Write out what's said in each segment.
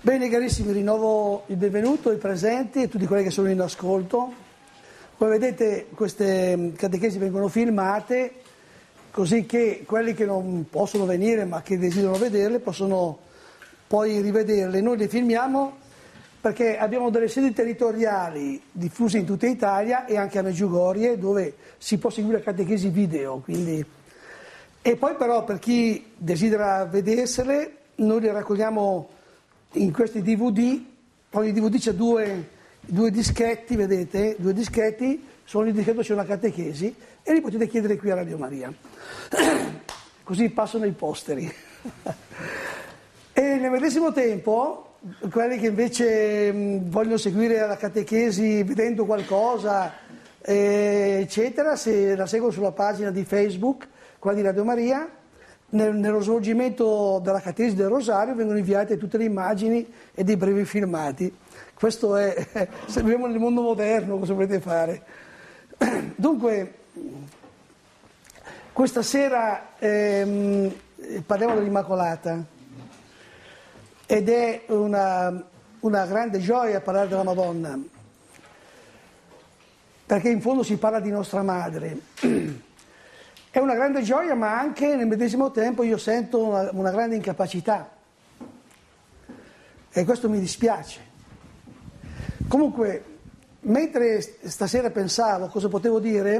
Bene carissimi, rinnovo il benvenuto ai presenti e a tutti quelli che sono in ascolto. Come vedete queste mm, catechesi vengono filmate così che quelli che non possono venire ma che desiderano vederle possono poi rivederle. Noi le filmiamo perché abbiamo delle sedi territoriali diffuse in tutta Italia e anche a Meggiugorie dove si può seguire la catechesi video. Quindi... E poi però per chi desidera vedersele noi le raccogliamo in questi DVD, ogni DVD c'è due, due dischetti, vedete, due dischetti, su ogni dischetto c'è una catechesi e li potete chiedere qui a Radio Maria. Così passano i posteri. e nel medesimo tempo, quelli che invece mh, mm, vogliono seguire la catechesi vedendo qualcosa, eh, eccetera, se la seguono sulla pagina di Facebook, qua di Radio Maria, nel, nello svolgimento della catesi del Rosario vengono inviate tutte le immagini e dei brevi filmati. Questo è, se viviamo nel mondo moderno, cosa volete fare? Dunque, questa sera ehm, parliamo dell'Immacolata ed è una, una grande gioia parlare della Madonna, perché in fondo si parla di nostra madre. È una grande gioia, ma anche nel medesimo tempo io sento una, una grande incapacità. E questo mi dispiace. Comunque, mentre stasera pensavo cosa potevo dire,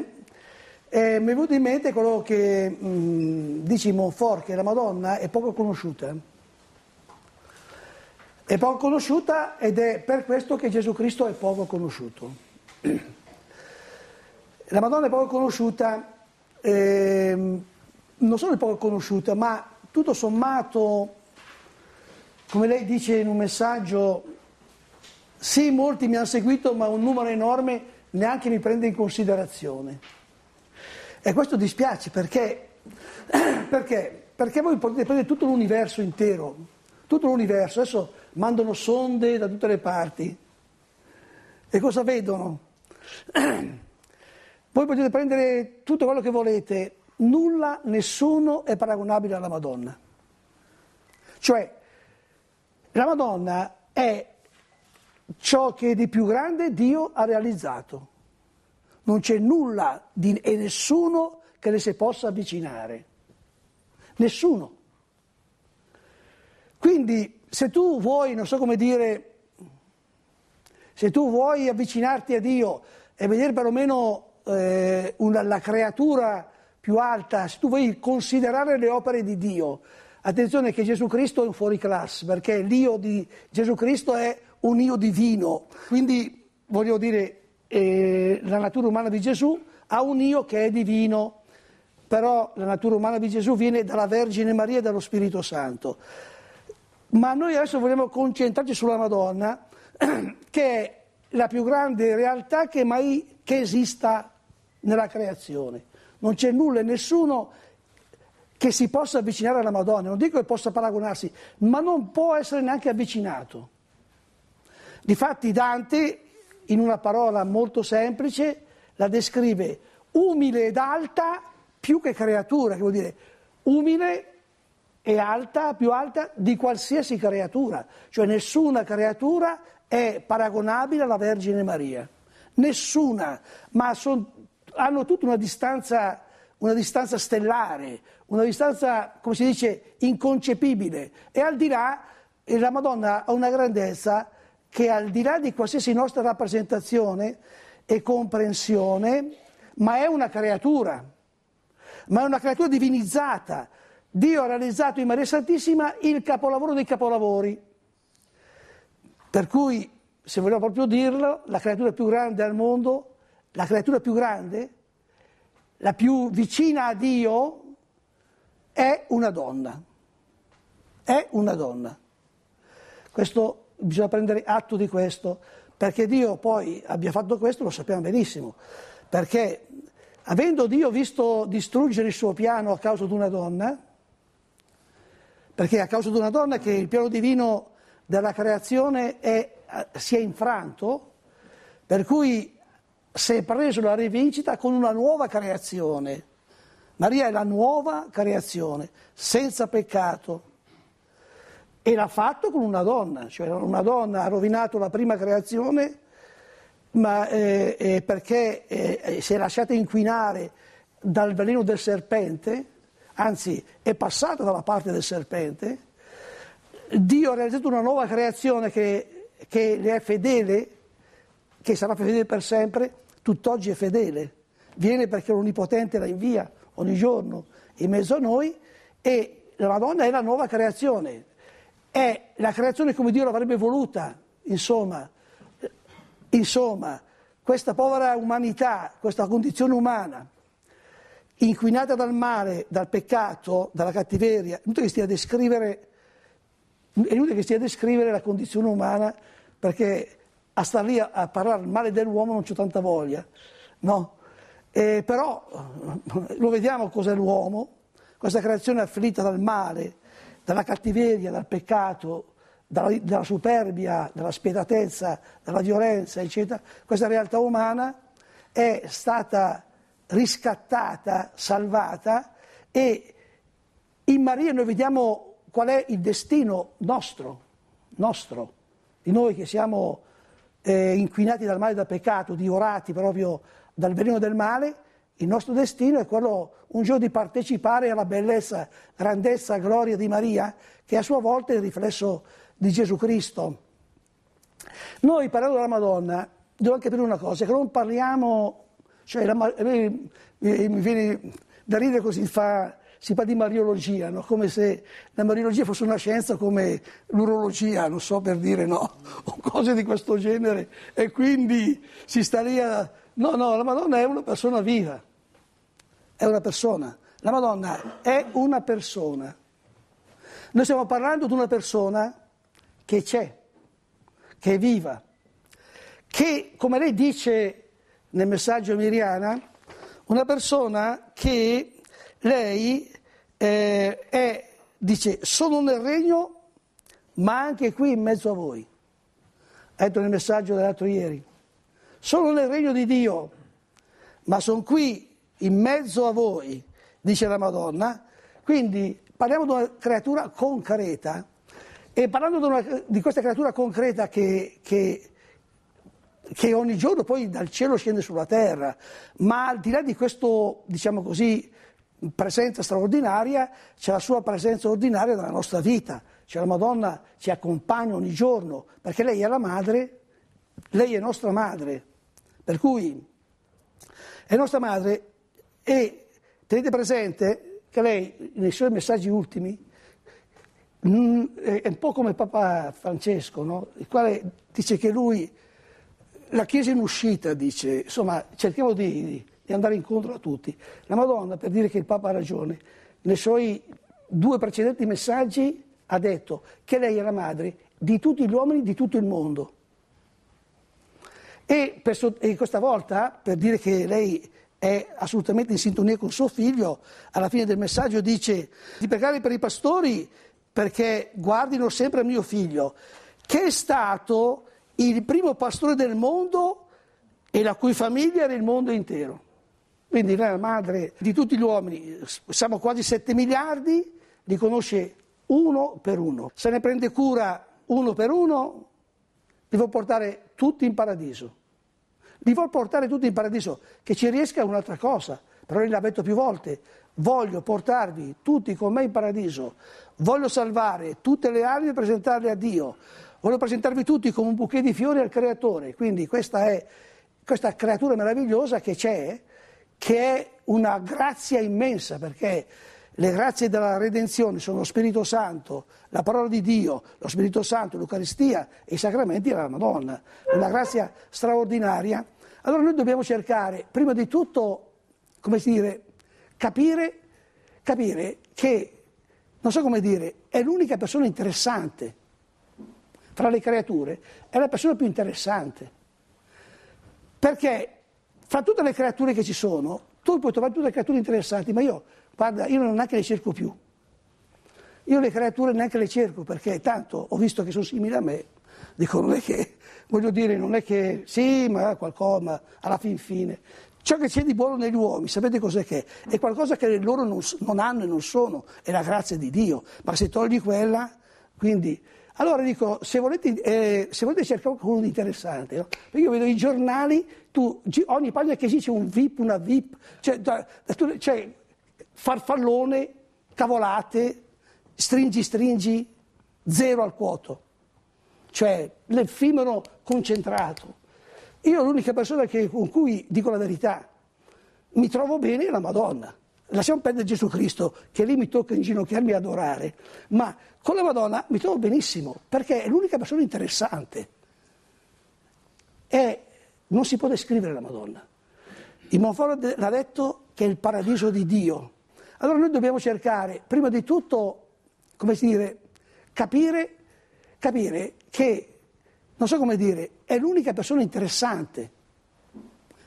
eh, mi è venuto in mente quello che mh, mm, dice Monfort, che la Madonna è poco conosciuta. È poco conosciuta ed è per questo che Gesù Cristo è poco conosciuto. La Madonna è poco conosciuta eh, non solo è poco conosciuta, ma tutto sommato, come lei dice in un messaggio, sì, molti mi hanno seguito, ma un numero enorme neanche mi prende in considerazione. E questo dispiace perché, perché, perché voi potete prendere tutto l'universo intero, tutto l'universo, adesso mandano sonde da tutte le parti. E cosa vedono? Voi potete prendere tutto quello che volete, nulla, nessuno è paragonabile alla Madonna. Cioè, la Madonna è ciò che di più grande Dio ha realizzato. Non c'è nulla di, e nessuno che le si possa avvicinare. Nessuno. Quindi, se tu vuoi, non so come dire, se tu vuoi avvicinarti a Dio e vedere perlomeno eh, una, la creatura più alta, se tu vuoi considerare le opere di Dio, attenzione che Gesù Cristo è un fuori classe, perché l'io di Gesù Cristo è un io divino, quindi voglio dire eh, la natura umana di Gesù ha un io che è divino però la natura umana di Gesù viene dalla Vergine Maria e dallo Spirito Santo. Ma noi adesso vogliamo concentrarci sulla Madonna, che è la più grande realtà che mai che esista nella creazione. Non c'è nulla e nessuno che si possa avvicinare alla Madonna, non dico che possa paragonarsi, ma non può essere neanche avvicinato. Difatti Dante, in una parola molto semplice, la descrive umile ed alta più che creatura, che vuol dire umile e alta, più alta di qualsiasi creatura, cioè nessuna creatura è paragonabile alla Vergine Maria, nessuna, ma sono hanno tutta una distanza, una distanza stellare, una distanza, come si dice, inconcepibile. E al di là, la Madonna ha una grandezza che al di là di qualsiasi nostra rappresentazione e comprensione, ma è una creatura, ma è una creatura divinizzata. Dio ha realizzato in Maria Santissima il capolavoro dei capolavori. Per cui, se vogliamo proprio dirlo, la creatura più grande al mondo, la creatura più grande la più vicina a Dio è una donna. È una donna. Questo, bisogna prendere atto di questo, perché Dio poi abbia fatto questo lo sappiamo benissimo, perché avendo Dio visto distruggere il suo piano a causa di una donna, perché a causa di una donna che il piano divino della creazione è, eh, si è infranto, per cui si è preso la rivincita con una nuova creazione. Maria è la nuova creazione, senza peccato. E l'ha fatto con una donna, cioè una donna ha rovinato la prima creazione ma, eh, eh, perché eh, eh, si è lasciata inquinare dal veleno del serpente, anzi è passata dalla parte del serpente. Dio ha realizzato una nuova creazione che, che le è fedele, che sarà fedele per sempre, tutt'oggi è fedele, viene perché l'Onnipotente la invia ogni giorno in mezzo a noi e la Madonna è la nuova creazione, è la creazione come Dio l'avrebbe voluta, insomma, insomma questa povera umanità, questa condizione umana, inquinata dal male, dal peccato, dalla cattiveria, è inutile che stia a descrivere, è inutile che stia a descrivere la condizione umana perché a star lì a, a parlare male dell'uomo non c'è tanta voglia, no? E però eh, lo vediamo cos'è l'uomo, questa creazione afflitta dal male, dalla cattiveria, dal peccato, dalla, dalla superbia, dalla spietatezza, dalla violenza, eccetera, questa realtà umana è stata riscattata, salvata e in Maria noi vediamo qual è il destino nostro, nostro, di noi che siamo eh, inquinati dal male e dal peccato, divorati proprio dal veleno del male, il nostro destino è quello un giorno di partecipare alla bellezza, grandezza, gloria di Maria, che a sua volta è il riflesso di Gesù Cristo. Noi parlando della Madonna, devo anche dire una cosa, che non parliamo, cioè la, eh, mi viene da ridere così, fa si parla di mariologia, no? come se la mariologia fosse una scienza come l'urologia, non so per dire no, o cose di questo genere, e quindi si sta lì a... No, no, la Madonna è una persona viva, è una persona, la Madonna è una persona. Noi stiamo parlando di una persona che c'è, che è viva, che, come lei dice nel messaggio Miriana, una persona che lei eh, è, dice, sono nel regno, ma anche qui in mezzo a voi. Ha detto nel messaggio dell'altro ieri. Sono nel regno di Dio, ma sono qui in mezzo a voi, dice la Madonna. Quindi parliamo di una creatura concreta e parlando di, una, di questa creatura concreta che, che, che, ogni giorno poi dal cielo scende sulla terra, ma al di là di questo, diciamo così, presenza straordinaria, c'è la sua presenza ordinaria nella nostra vita, cioè la Madonna ci accompagna ogni giorno, perché lei è la madre, lei è nostra madre, per cui è nostra madre e tenete presente che lei nei suoi messaggi ultimi mm, è un po' come Papa Francesco, no? il quale dice che lui, la Chiesa in uscita, dice, insomma cerchiamo di e andare incontro a tutti. La Madonna, per dire che il Papa ha ragione, nei suoi due precedenti messaggi ha detto che lei era madre di tutti gli uomini di tutto il mondo. E, per, e questa volta, per dire che lei è assolutamente in sintonia con suo figlio, alla fine del messaggio dice di pregare per i pastori perché guardino sempre mio figlio, che è stato il primo pastore del mondo e la cui famiglia era il mondo intero. Quindi lei è la madre di tutti gli uomini, siamo quasi 7 miliardi, li conosce uno per uno. Se ne prende cura uno per uno, li vuol portare tutti in paradiso. Li vuol portare tutti in paradiso, che ci riesca è un'altra cosa, però io l'ho detto più volte, voglio portarvi tutti con me in paradiso, voglio salvare tutte le anime e presentarle a Dio, voglio presentarvi tutti come un bouquet di fiori al Creatore, quindi questa è questa creatura meravigliosa che c'è, che è una grazia immensa perché le grazie della redenzione sono lo Spirito Santo, la parola di Dio, lo Spirito Santo, l'Eucaristia e i sacramenti della Madonna, una grazia straordinaria. Allora noi dobbiamo cercare, prima di tutto, come si dire, capire, capire che, non so come dire, è l'unica persona interessante fra le creature, è la persona più interessante, perché fra tutte le creature che ci sono, tu puoi trovare tutte le creature interessanti, ma io, guarda, io non neanche le cerco più. Io le creature neanche le cerco perché tanto ho visto che sono simili a me, dico non è che, voglio dire, non è che sì, ma qualcosa, ma alla fin fine. Ciò che c'è di buono negli uomini, sapete cos'è che è? È qualcosa che loro non, non hanno e non sono, è la grazia di Dio, ma se togli quella, quindi allora dico, se volete, eh, se volete cercare qualcuno di interessante, no? perché io vedo i giornali, tu, ogni pagina che esiste un VIP, una VIP, cioè, tu, cioè farfallone, cavolate, stringi, stringi, zero al quoto, cioè l'effimero concentrato. Io l'unica persona che, con cui dico la verità, mi trovo bene è la Madonna lasciamo perdere Gesù Cristo, che lì mi tocca inginocchiarmi e adorare, ma con la Madonna mi trovo benissimo, perché è l'unica persona interessante. E non si può descrivere la Madonna. Il Monforo l'ha detto che è il paradiso di Dio. Allora noi dobbiamo cercare, prima di tutto, come si dire, capire, capire che, non so come dire, è l'unica persona interessante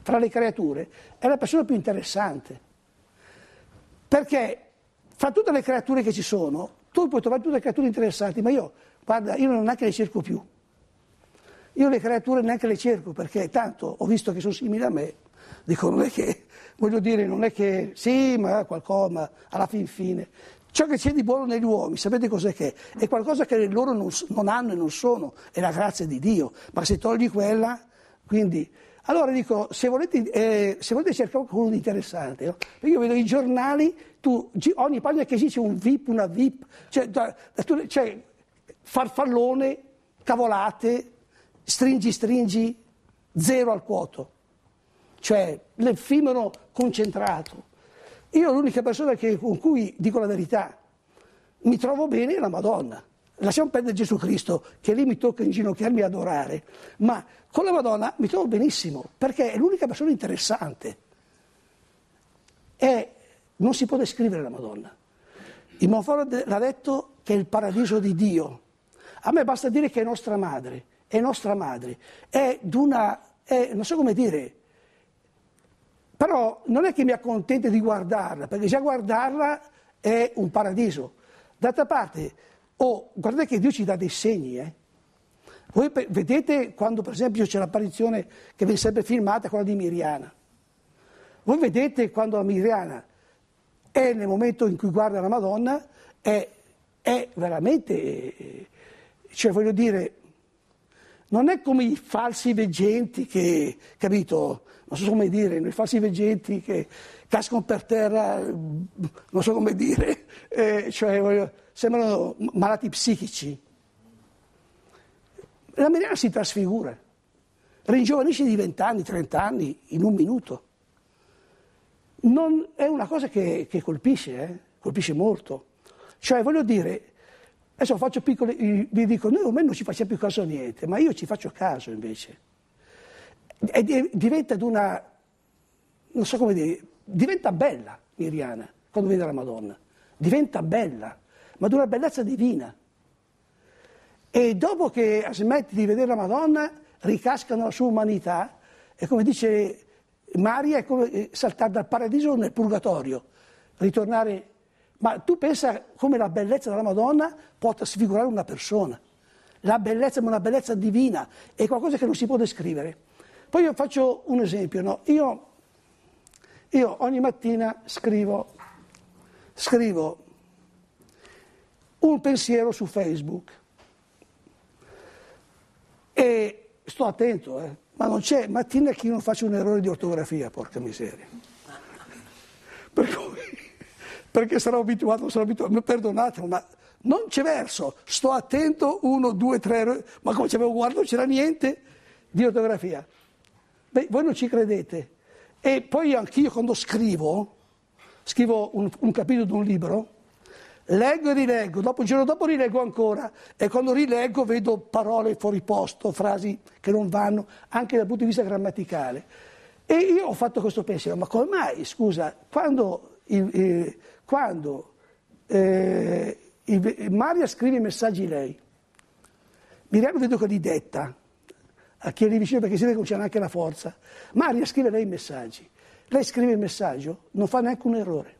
fra le creature, è la persona più interessante. Perché fra tutte le creature che ci sono, tu puoi trovare tutte le creature interessanti, ma io, guarda, io non neanche le cerco più. Io le creature neanche le cerco perché tanto ho visto che sono simili a me, dico non è che, voglio dire, non è che sì, ma qualcosa, ma alla fin fine. Ciò che c'è di buono negli uomini, sapete cos'è che è? È qualcosa che loro non, non hanno e non sono, è la grazia di Dio, ma se togli quella, quindi allora dico, se volete, eh, se volete cercare qualcuno di interessante, no? io vedo i giornali, tu, ogni pagina che esiste un VIP, una VIP, cioè, tu, cioè farfallone, cavolate, stringi, stringi, zero al quoto, cioè l'effimero concentrato. Io l'unica persona che, con cui dico la verità, mi trovo bene è la Madonna lasciamo perdere Gesù Cristo, che lì mi tocca inginocchiarmi e adorare, ma con la Madonna mi trovo benissimo, perché è l'unica persona interessante. E non si può descrivere la Madonna. Il Monfort l'ha detto che è il paradiso di Dio. A me basta dire che è nostra madre, è nostra madre, è d'una, è, non so come dire, però non è che mi accontenti di guardarla, perché già guardarla è un paradiso. D'altra parte, Oh, guardate che Dio ci dà dei segni, eh? Voi vedete quando per esempio c'è l'apparizione che viene sempre filmata, quella di Miriana. Voi vedete quando la Miriana è nel momento in cui guarda la Madonna, è, è veramente, cioè voglio dire, non è come i falsi veggenti che, capito, non so come dire, i falsi veggenti che cascono per terra, non so come dire, eh, cioè voglio dire, sembrano malati psichici. La Miriam si trasfigura, ringiovanisce di 20 anni, 30 anni in un minuto. Non è una cosa che, che colpisce, eh? colpisce molto. Cioè, voglio dire, adesso faccio piccoli, vi dico, noi ormai non ci facciamo più caso a niente, ma io ci faccio caso invece. E diventa di una, non so come dire, diventa bella Miriana quando viene la Madonna, diventa bella ma di una bellezza divina. E dopo che smetti di vedere la Madonna, ricascano la sua umanità e come dice Maria, è come eh, saltare dal paradiso nel purgatorio, ritornare. Ma tu pensa come la bellezza della Madonna può trasfigurare una persona. La bellezza, ma una bellezza divina, è qualcosa che non si può descrivere. Poi io faccio un esempio, no? io, io ogni mattina scrivo, scrivo un pensiero su Facebook. E sto attento, eh, ma non c'è mattina che io non faccio un errore di ortografia, porca miseria. Per cui, perché sarò abituato, sarò abituato, perdonatelo, ma non c'è verso, sto attento, uno, due, tre, ma come c'avevo guardato non c'era niente di ortografia. Beh, voi non ci credete. E poi anch'io quando scrivo, scrivo un, un capitolo di un libro, leggo e rileggo, dopo un giorno dopo rileggo ancora e quando rileggo vedo parole fuori posto, frasi che non vanno, anche dal punto di vista grammaticale. E io ho fatto questo pensiero, ma come mai, scusa, quando, eh, quando eh, eh, Maria scrive i messaggi lei, Miriam vedo che li detta, a chi è lì vicino perché si vede che c'è anche la forza, Maria scrive lei i messaggi, lei scrive il messaggio, non fa neanche un errore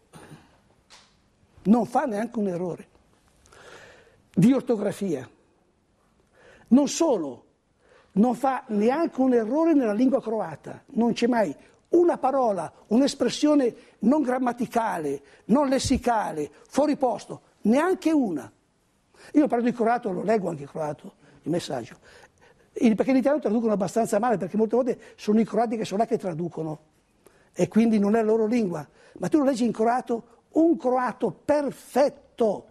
non fa neanche un errore di ortografia. Non solo, non fa neanche un errore nella lingua croata, non c'è mai una parola, un'espressione non grammaticale, non lessicale, fuori posto, neanche una. Io parlo di croato, lo leggo anche in croato, il messaggio, perché in italiano traducono abbastanza male, perché molte volte sono i croati che sono là che traducono e quindi non è la loro lingua, ma tu lo leggi in croato un croato perfetto,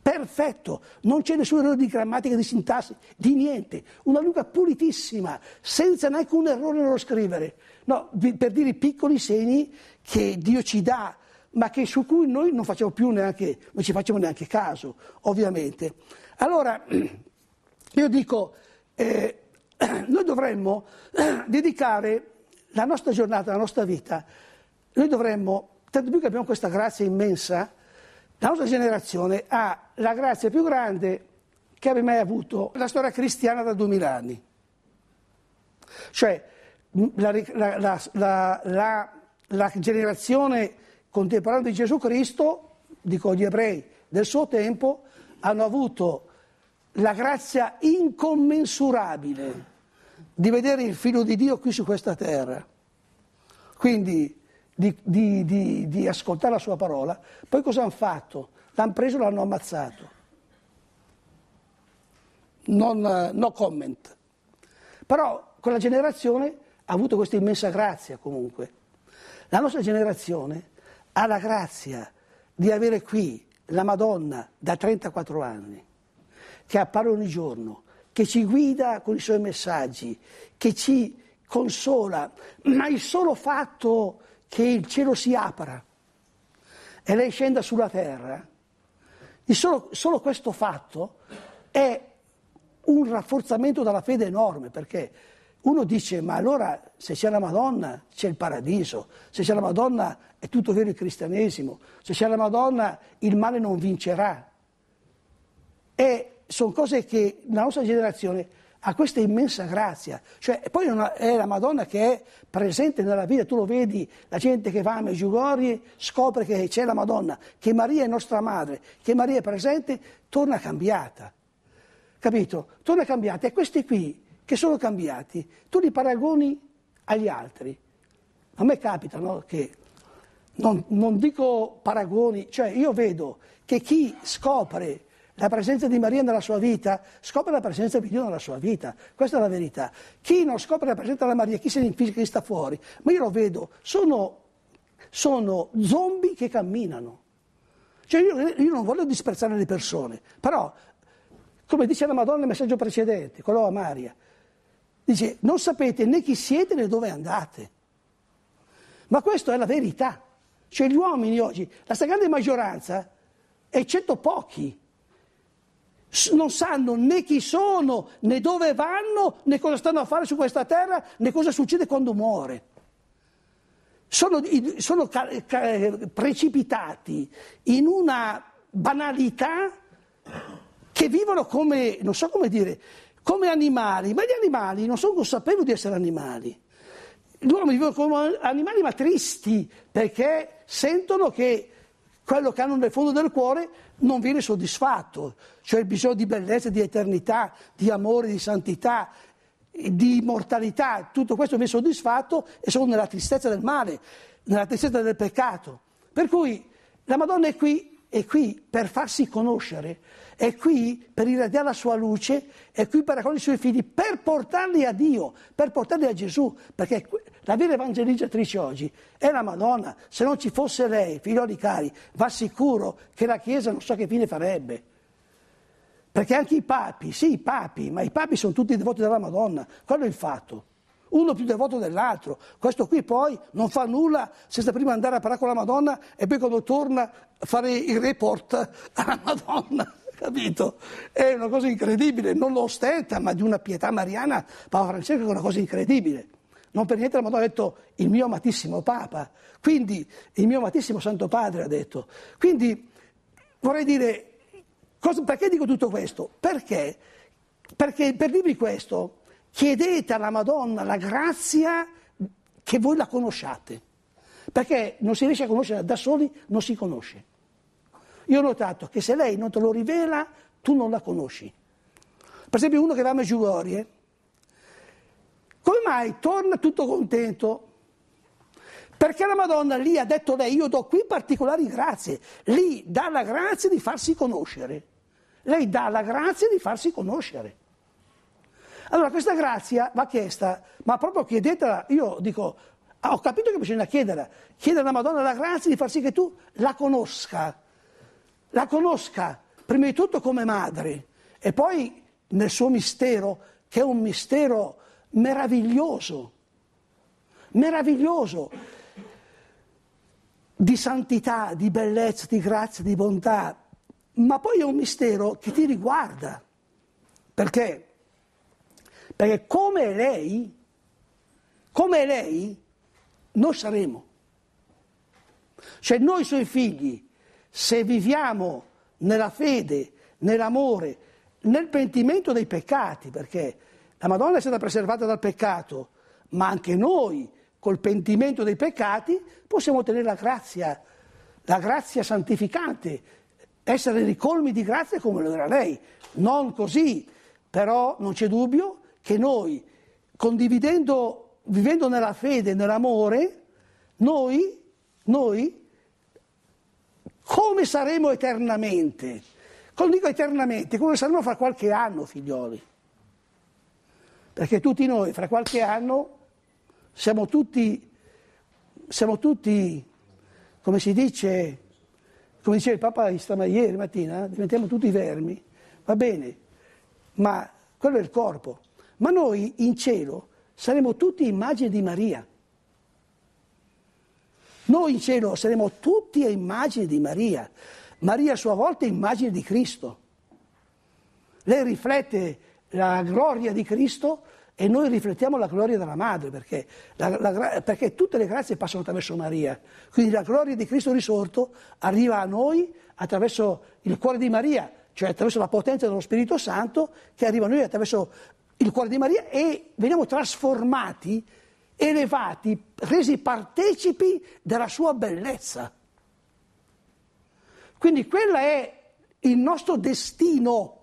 perfetto, non c'è nessun errore di grammatica, di sintassi, di niente, una lingua pulitissima, senza neanche un errore nello scrivere, no, per dire i piccoli segni che Dio ci dà, ma che, su cui noi non facciamo più neanche, non ci facciamo neanche caso, ovviamente. Allora, io dico, eh, noi dovremmo dedicare la nostra giornata, la nostra vita, noi dovremmo Tanto più che abbiamo questa grazia immensa, la nostra generazione ha la grazia più grande che abbia mai avuto la storia cristiana da duemila anni. Cioè, la, la, la, la, generazione contemporanea di Gesù Cristo, dico gli ebrei, del suo tempo, hanno avuto la grazia incommensurabile di vedere il figlio di Dio qui su questa terra. Quindi di, di, di, di ascoltare la sua parola, poi cosa hanno fatto? L'hanno preso e l'hanno ammazzato. Non, no comment. Però quella generazione ha avuto questa immensa grazia comunque. La nostra generazione ha la grazia di avere qui la Madonna da 34 anni, che appare ogni giorno, che ci guida con i suoi messaggi, che ci consola, ma il solo fatto che il cielo si apra e lei scenda sulla terra, solo, solo questo fatto è un rafforzamento della fede enorme, perché uno dice, ma allora se c'è la Madonna c'è il paradiso, se c'è la Madonna è tutto vero il cristianesimo, se c'è la Madonna il male non vincerà. E sono cose che la nostra generazione a questa immensa grazia. Cioè, poi è la Madonna che è presente nella vita, tu lo vedi, la gente che va a Meggiugorie scopre che c'è la Madonna, che Maria è nostra madre, che Maria è presente, torna cambiata. Capito? Torna cambiata. E questi qui, che sono cambiati, tu li paragoni agli altri. A me capita no, che, non, non dico paragoni, cioè io vedo che chi scopre la presenza di Maria nella sua vita, scopre la presenza di Dio nella sua vita. Questa è la verità. Chi non scopre la presenza della Maria, chi se ne infisca, chi sta fuori, ma io lo vedo, sono, sono zombie che camminano. Cioè io, io non voglio disprezzare le persone, però, come dice la Madonna nel messaggio precedente, quello a Maria, dice non sapete né chi siete né dove andate. Ma questa è la verità. Cioè gli uomini oggi, la stragrande maggioranza, eccetto pochi, non sanno né chi sono, né dove vanno, né cosa stanno a fare su questa terra, né cosa succede quando muore. Sono, sono ca- ca- precipitati in una banalità che vivono come, non so come dire, come animali, ma gli animali non sono consapevoli di essere animali. Gli uomini vivono come animali ma tristi perché sentono che quello che hanno nel fondo del cuore non viene soddisfatto, cioè il bisogno di bellezza, di eternità, di amore, di santità, di immortalità, tutto questo viene soddisfatto e sono nella tristezza del male, nella tristezza del peccato. Per cui la Madonna è qui, è qui per farsi conoscere, è qui per irradiare la sua luce, è qui per raccogliere i suoi figli, per portarli a Dio, per portarli a Gesù, perché la vera evangelizzatrice oggi è la Madonna. Se non ci fosse lei, figlioli cari, va sicuro che la Chiesa non so che fine farebbe. Perché anche i papi, sì i papi, ma i papi sono tutti devoti della Madonna, quello è il fatto. Uno più devoto dell'altro. Questo qui poi non fa nulla senza prima andare a parlare con la Madonna e poi quando torna fare il report alla Madonna capito? È una cosa incredibile, non lo ostenta, ma di una pietà mariana, Paolo Francesco è una cosa incredibile. Non per niente la Madonna ha detto il mio amatissimo Papa, quindi il mio amatissimo Santo Padre ha detto. Quindi vorrei dire, cosa, perché dico tutto questo? Perché? Perché per dirvi questo, chiedete alla Madonna la grazia che voi la conosciate, perché non si riesce a conoscere da soli, non si conosce. Io ho notato che se lei non te lo rivela, tu non la conosci. Per esempio uno che va a Meggiugorie, come mai torna tutto contento? Perché la Madonna lì ha detto lei, io do qui particolari grazie, lì dà la grazia di farsi conoscere. Lei dà la grazia di farsi conoscere. Allora questa grazia va chiesta, ma proprio chiedetela, io dico, ah, ho capito che bisogna chiederla, chiedere alla Madonna la grazia di far sì che tu la conosca, la conosca prima di tutto come madre e poi nel suo mistero, che è un mistero meraviglioso, meraviglioso di santità, di bellezza, di grazia, di bontà, ma poi è un mistero che ti riguarda. Perché? Perché come lei, come lei, noi saremo. Cioè noi suoi figli, se viviamo nella fede, nell'amore, nel pentimento dei peccati, perché la Madonna è stata preservata dal peccato, ma anche noi, col pentimento dei peccati, possiamo ottenere la grazia, la grazia santificante, essere ricolmi di grazia come lo era lei. Non così, però non c'è dubbio che noi, condividendo, vivendo nella fede, e nell'amore, noi, noi, come saremo eternamente? Quando dico eternamente, come saremo fra qualche anno, figlioli? perché tutti noi fra qualche anno siamo tutti, siamo tutti come si dice, come diceva il Papa ieri mattina, eh, diventiamo tutti vermi, va bene, ma quello è il corpo. Ma noi in cielo saremo tutti immagini di Maria. Noi in cielo saremo tutti a immagine di Maria. Maria a sua volta è immagine di Cristo. Lei riflette la gloria di Cristo e noi riflettiamo la gloria della Madre, perché, la, la, perché tutte le grazie passano attraverso Maria. Quindi la gloria di Cristo risorto arriva a noi attraverso il cuore di Maria, cioè attraverso la potenza dello Spirito Santo che arriva a noi attraverso il cuore di Maria e veniamo trasformati, elevati, resi partecipi della sua bellezza. Quindi quello è il nostro destino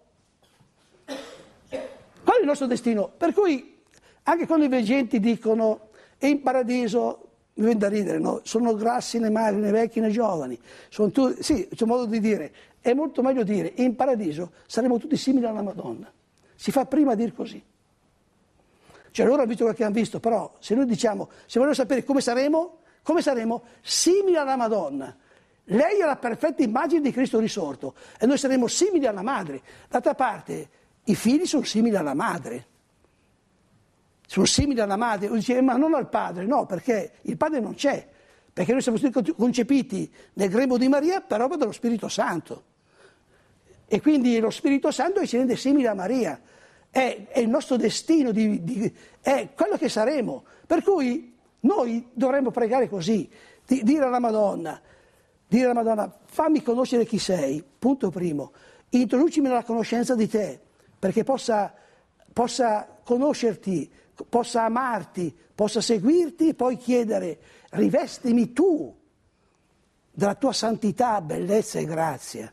Qual è il nostro destino? Per cui anche quando i veggenti dicono e in paradiso mi viene da ridere, no? sono grassi né magri, né vecchi né giovani, sono tu... sì, c'è un modo di dire, è molto meglio dire in paradiso saremo tutti simili alla Madonna, si fa prima a dire così. Cioè loro hanno visto quello che hanno visto, però se noi diciamo, se vogliamo sapere come saremo, come saremo simili alla Madonna, lei è la perfetta immagine di Cristo risorto e noi saremo simili alla Madre. D'altra parte, i figli sono simili alla madre. Sono simili alla madre. dice, eh, ma non al padre. No, perché il padre non c'è. Perché noi siamo stati concepiti nel grembo di Maria per opera dello Spirito Santo. E quindi lo Spirito Santo ci rende simili a Maria. È, è il nostro destino, di, di, è quello che saremo. Per cui noi dovremmo pregare così, di, dire alla Madonna, dire alla Madonna, fammi conoscere chi sei, punto primo, introducimi nella conoscenza di te, perché possa, possa conoscerti, possa amarti, possa seguirti e poi chiedere rivestimi tu della tua santità, bellezza e grazia.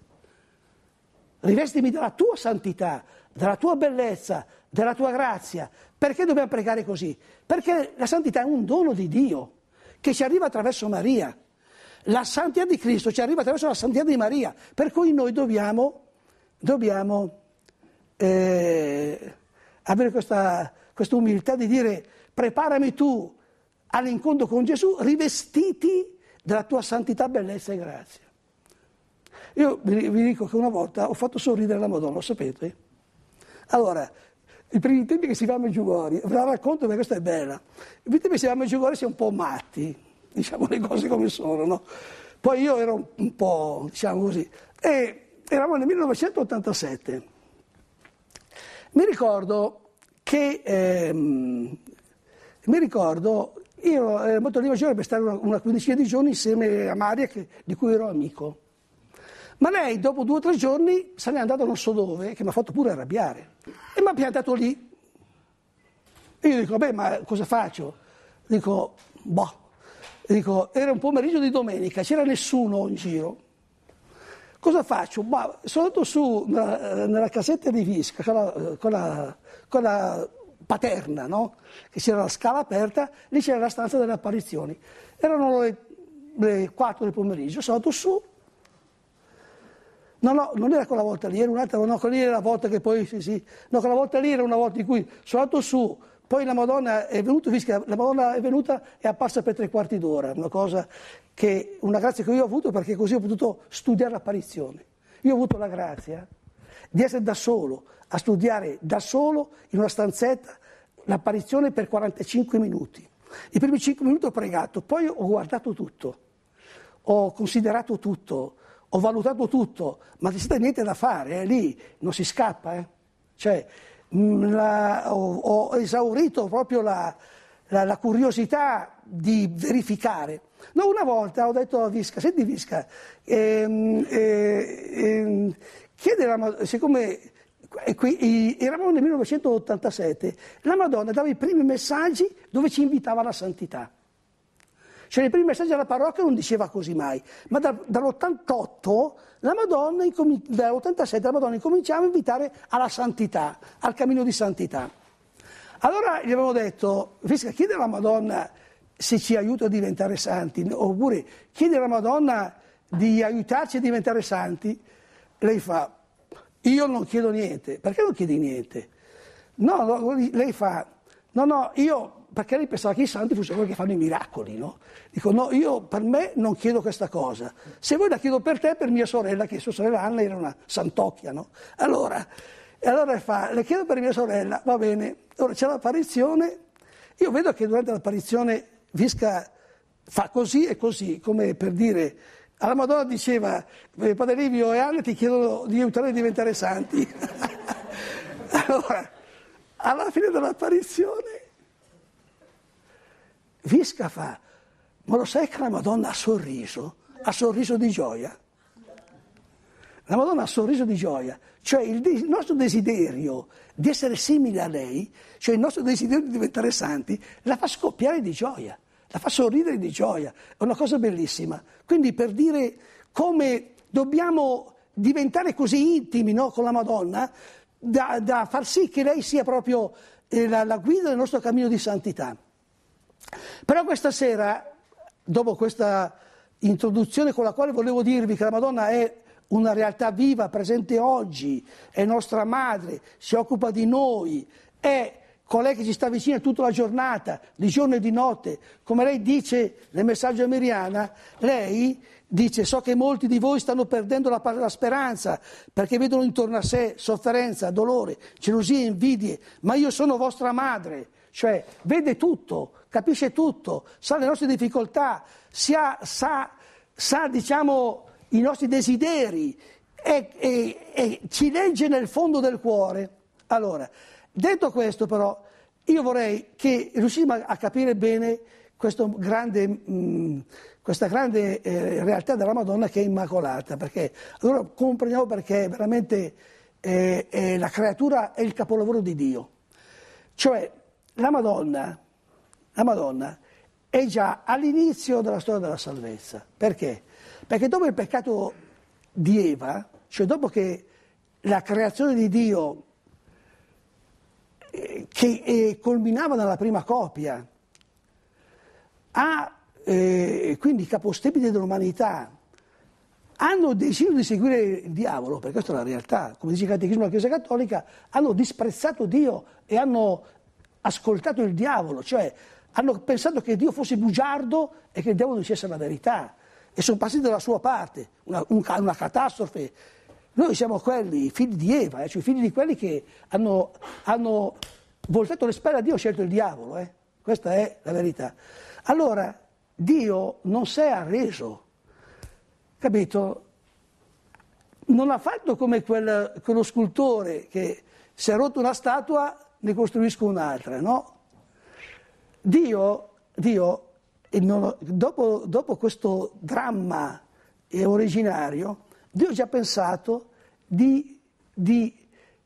Rivestimi della tua santità, della tua bellezza, della tua grazia. Perché dobbiamo pregare così? Perché la santità è un dono di Dio che ci arriva attraverso Maria. La santità di Cristo ci arriva attraverso la santità di Maria, per cui noi dobbiamo, dobbiamo eh, avere questa, questa umiltà di dire preparami tu all'incontro con Gesù, rivestiti della tua santità, bellezza e grazia. Io vi, dico che una volta ho fatto sorridere la Madonna, lo sapete? Allora, i primi tempi che si va a Meggiugori, ve la racconto perché questa è bella, i primi tempi che si va a Meggiugori si è un po' matti, diciamo le cose come sono, no? Poi io ero un po', diciamo così, e eravamo nel 1987, mi ricordo che ehm, mi ricordo, io ero eh, molto all'invasione per stare una, una, quindicina di giorni insieme a Maria che, di cui ero amico. Ma lei dopo due o tre giorni se n'è andata non so dove, che mi ha fatto pure arrabbiare. E mi ha piantato lì. E io dico, beh, ma cosa faccio? Dico, boh. Dico, era un pomeriggio di domenica, c'era nessuno in giro cosa faccio? Ma boh, sono andato su nella, eh, nella cassetta di Visca con la, eh, con la, con la paterna, no? che c'era la scala aperta, lì c'era la stanza delle apparizioni. Erano le, le 4 del pomeriggio, sono andato su. No, no, non era quella volta lì, era un'altra, no, quella lì era la volta che poi sì, sì. No, quella volta lì era una volta in cui sono andato su poi la Madonna è venuta, la Madonna è venuta e è apparsa per tre quarti d'ora, una cosa che, una grazia che io ho avuto perché così ho potuto studiare l'apparizione. Io ho avuto la grazia di essere da solo, a studiare da solo in una stanzetta l'apparizione per 45 minuti. I primi 5 minuti ho pregato, poi ho guardato tutto, ho considerato tutto, ho valutato tutto, ma non c'è niente da fare, è eh, lì, non si scappa. Eh. Cioè, Mm, la, ho, ho, esaurito proprio la, la, la, curiosità di verificare. No, una volta ho detto a Visca, senti Visca, ehm, eh, ehm, chiede siccome qui, eravamo nel 1987, la Madonna dava i primi messaggi dove ci invitava alla santità. Cioè, nei primi messaggi alla parrocchia non diceva così mai, ma da, dall'88 la Madonna, dall'87 la Madonna incominciava a invitare alla santità, al cammino di santità. Allora gli avevamo detto, Fisca, chiede alla Madonna se ci aiuta a diventare santi, oppure chiede alla Madonna di aiutarci a diventare santi. Lei fa, io non chiedo niente. Perché non chiedi niente? No, lei fa, no, no, io perché lei pensava che i santi fossero quelli che fanno i miracoli, no? Dico, no, io per me non chiedo questa cosa. Se vuoi la chiedo per te, per mia sorella, che sua sorella Anna era una santocchia, no? Allora, e allora fa, le chiedo per mia sorella, va bene. Allora c'è l'apparizione, io vedo che durante l'apparizione Visca fa così e così, come per dire... Alla Madonna diceva, eh, Padre Livio e Anna ti chiedono di aiutare a diventare santi. allora, alla fine dell'apparizione Visca fa, ma lo sai che la Madonna ha sorriso? Ha sorriso di gioia. La Madonna ha sorriso di gioia, cioè il, il nostro desiderio di essere simile a lei, cioè il nostro desiderio di diventare santi, la fa scoppiare di gioia, la fa sorridere di gioia, è una cosa bellissima. Quindi per dire come dobbiamo diventare così intimi no, con la Madonna da, da, far sì che lei sia proprio eh, la, la guida del nostro cammino di santità. Però questa sera, dopo questa introduzione con la quale volevo dirvi che la Madonna è una realtà viva, presente oggi, è nostra madre, si occupa di noi, è colei che ci sta vicina tutta la giornata, di giorno e di notte. Come lei dice nel messaggio a Miriana, lei dice so che molti di voi stanno perdendo la, la speranza perché vedono intorno a sé sofferenza, dolore, gelosie, invidie, ma io sono vostra madre, cioè vede tutto capisce tutto, sa le nostre difficoltà, ha, sa, sa diciamo, i nostri desideri e, e, e ci legge nel fondo del cuore. Allora, detto questo però, io vorrei che riuscissimo a capire bene grande, mh, mm, questa grande eh, realtà della Madonna che è immacolata, perché allora comprendiamo perché veramente eh, eh, la creatura è il capolavoro di Dio. Cioè, la Madonna la Madonna è già all'inizio della storia della salvezza. Perché? Perché dopo il peccato di Eva, cioè dopo che la creazione di Dio eh, che eh, culminava nella prima copia, ha eh, quindi i capostipite dell'umanità hanno deciso di seguire il diavolo, perché questa è la realtà, come dice il Catechismo della Chiesa Cattolica, hanno disprezzato Dio e hanno ascoltato il diavolo, cioè hanno pensato che Dio fosse bugiardo e che il diavolo dicesse la verità e sono passati dalla sua parte, una, un, una catastrofe. Noi siamo quelli, i figli di Eva, eh, cioè figli di quelli che hanno, hanno voltato le spalle a Dio e scelto il diavolo. Eh. Questa è la verità. Allora, Dio non si è arreso, capito? Non ha fatto come quel, quello scultore che si è rotto una statua, ne costruisco un'altra, no? Dio, Dio non, dopo, dopo, questo dramma eh, originario, Dio ha già pensato di, di,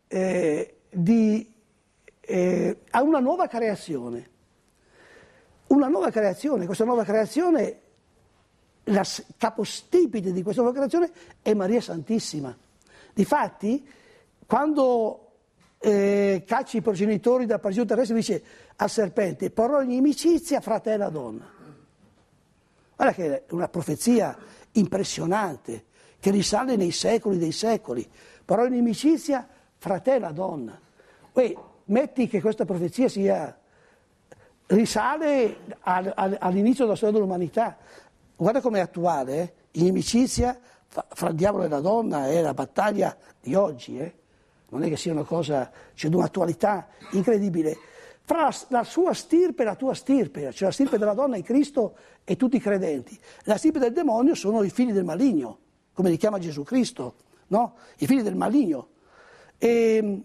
eh, di, eh, a una nuova creazione. Una nuova creazione, questa nuova creazione, la capostipite di questa nuova creazione è Maria Santissima. Difatti, quando eh, cacci i progenitori dal paradiso terrestre, dice al serpente, per ogni inimicizia fra te e la donna. Guarda che è una profezia impressionante, che risale nei secoli dei secoli. Per ogni inimicizia fra te e la donna. metti che questa profezia sia, risale all'inizio della storia dell'umanità. Guarda com'è attuale, eh? inimicizia fra il diavolo e la donna è la battaglia di oggi. Eh? Non è che sia una cosa, c'è cioè, un'attualità incredibile fra la sua stirpe e la tua stirpe, cioè la stirpe della donna è Cristo e tutti i credenti. La stirpe del demonio sono i figli del maligno, come li chiama Gesù Cristo, no? I figli del maligno. E,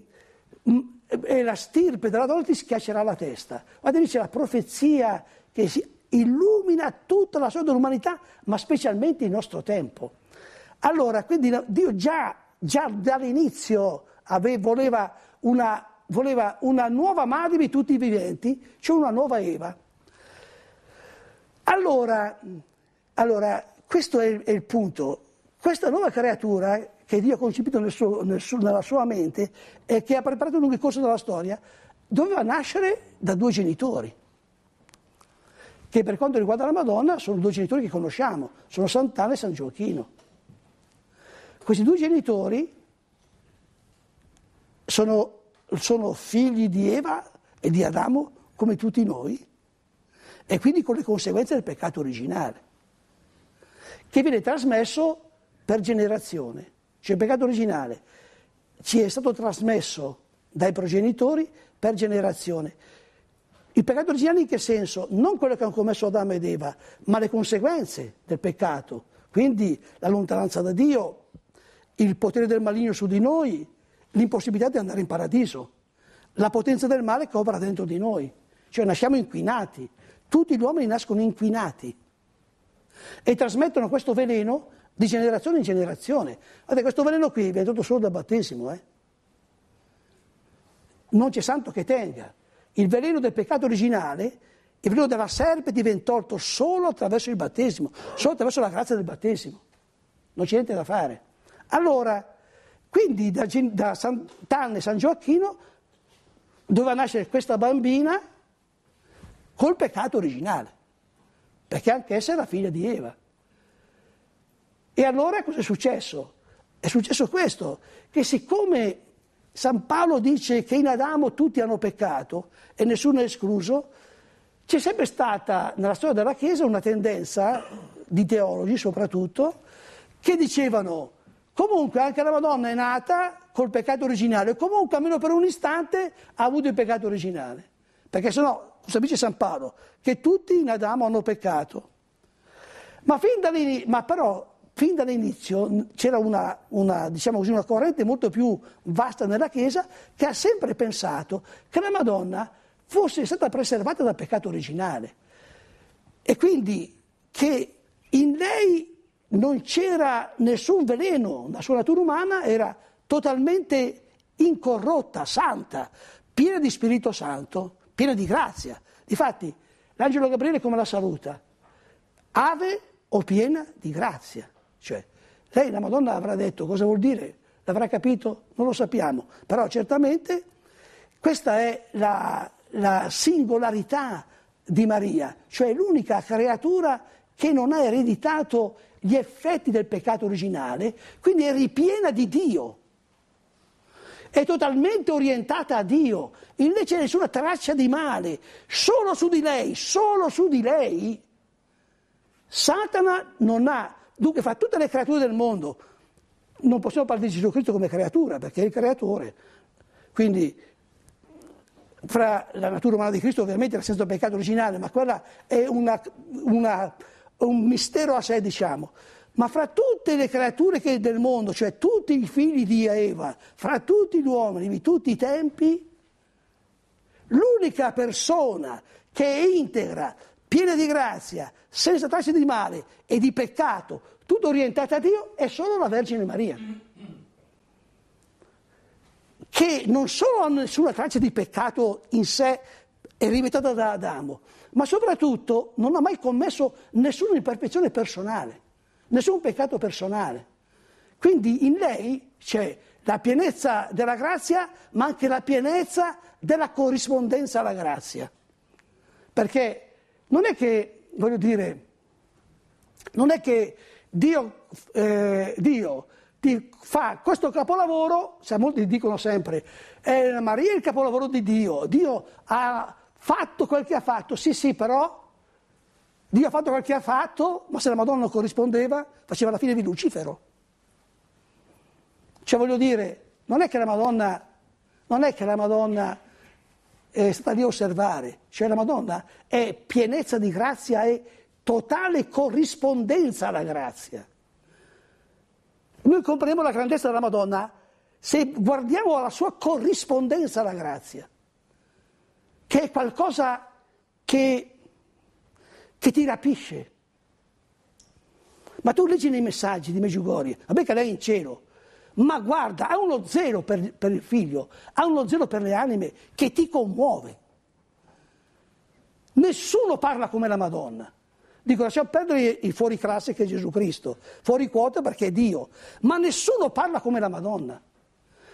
mm, e la stirpe della donna ti schiaccerà la testa. Guarda lì c'è la profezia che illumina tutta la storia dell'umanità, ma specialmente il nostro tempo. Allora, quindi Dio già, già dall'inizio aveva, voleva una voleva una nuova madre di tutti i viventi, cioè una nuova Eva. Allora, allora questo è il, è il, punto. Questa nuova creatura che Dio ha concepito nel suo, nel suo, nella sua mente e che ha preparato lungo il corso della storia, doveva nascere da due genitori, che per quanto riguarda la Madonna sono due genitori che conosciamo, sono Sant'Anna e San Gioacchino. Questi due genitori sono sono figli di Eva e di Adamo come tutti noi e quindi con le conseguenze del peccato originale, che viene trasmesso per generazione. Cioè il peccato originale ci è stato trasmesso dai progenitori per generazione. Il peccato originale in che senso? Non quello che hanno commesso Adamo ed Eva, ma le conseguenze del peccato, quindi la lontananza da Dio, il potere del maligno su di noi, l'impossibilità di andare in paradiso, la potenza del male che opera dentro di noi. Cioè nasciamo inquinati, tutti gli uomini nascono inquinati e trasmettono questo veleno di generazione in generazione. Guardate, questo veleno qui viene venuto solo dal battesimo, eh? non c'è santo che tenga. Il veleno del peccato originale, il veleno della serpe diventa tolto solo attraverso il battesimo, solo attraverso la grazia del battesimo. Non c'è niente da fare. Allora, quindi da, da Sant'Anna e San Gioacchino doveva nascere questa bambina col peccato originale, perché anch'essa era figlia di Eva. E allora cosa è successo? È successo questo, che siccome San Paolo dice che in Adamo tutti hanno peccato e nessuno è escluso, c'è sempre stata nella storia della Chiesa una tendenza, di teologi soprattutto, che dicevano Comunque anche la Madonna è nata col peccato originale, comunque almeno per un istante ha avuto il peccato originale, perché sennò, cosa dice San Paolo, che tutti in Adamo hanno peccato. Ma, fin ma però fin dall'inizio c'era una, una, diciamo così, una corrente molto più vasta nella Chiesa che ha sempre pensato che la Madonna fosse stata preservata dal peccato originale e quindi che in lei non c'era nessun veleno, la sua natura umana era totalmente incorrotta, santa, piena di Spirito Santo, piena di grazia. Difatti, l'angelo Gabriele come la saluta? Ave o piena di grazia. Cioè, lei la Madonna avrà detto cosa vuol dire? L'avrà capito? Non lo sappiamo, però certamente questa è la, la singolarità di Maria, cioè l'unica creatura che non ha ereditato gli effetti del peccato originale, quindi è ripiena di Dio, è totalmente orientata a Dio, invece nessuna traccia di male, solo su di lei, solo su di lei. Satana non ha, dunque fra tutte le creature del mondo, non possiamo parlare di Gesù Cristo come creatura, perché è il creatore, quindi fra la natura umana di Cristo ovviamente nel senso del peccato originale, ma quella è una, una un mistero a sé, diciamo. Ma fra tutte le creature del mondo, cioè tutti i figli di Eva, fra tutti gli uomini di tutti i tempi, l'unica persona che è integra, piena di grazia, senza tracce di male e di peccato, tutto orientata a Dio, è solo la Vergine Maria. Che non solo ha nessuna traccia di peccato in sé, è rivettata da Adamo, ma soprattutto non ha mai commesso nessuna imperfezione personale, nessun peccato personale. Quindi in lei c'è la pienezza della grazia, ma anche la pienezza della corrispondenza alla grazia. Perché non è che, voglio dire, non è che Dio, eh, Dio ti fa questo capolavoro, se molti dicono sempre, eh, Maria è il capolavoro di Dio, Dio ha fatto quel che ha fatto, sì sì però Dio ha fatto quel che ha fatto, ma se la Madonna non corrispondeva faceva la fine di Lucifero. Cioè voglio dire, non è che la Madonna, non è che la Madonna è stata lì a osservare, cioè la Madonna è pienezza di grazia e totale corrispondenza alla grazia. Noi comprendiamo la grandezza della Madonna se guardiamo alla sua corrispondenza alla grazia che è qualcosa che, che ti rapisce. Ma tu leggi nei messaggi di Meggiugorie, vabbè che lei è in cielo, ma guarda, ha uno zero per, per il figlio, ha uno zero per le anime che ti commuove. Nessuno parla come la Madonna. Dico, lasciamo perdere il fuori classe che è Gesù Cristo, fuori quota perché è Dio, ma nessuno parla come la Madonna